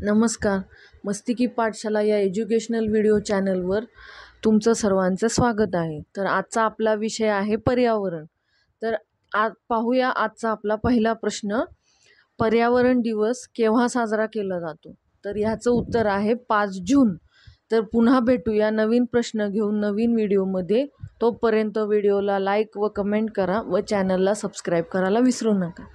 नमस्कार मस्तिकी पाठशाला या एज्युकेशनल व्हिडिओ चॅनलवर तुमचं सर्वांचं स्वागत आहे तर आजचा आपला विषय आहे पर्यावरण तर आ पाहूया आजचा आपला पहिला प्रश्न पर्यावरण दिवस केव्हा साजरा केला जातो तर ह्याचं उत्तर आहे पाच जून तर पुन्हा भेटूया नवीन प्रश्न घेऊन नवीन व्हिडिओमध्ये तोपर्यंत व्हिडिओला लाईक व कमेंट करा व चॅनलला सबस्क्राईब करायला विसरू नका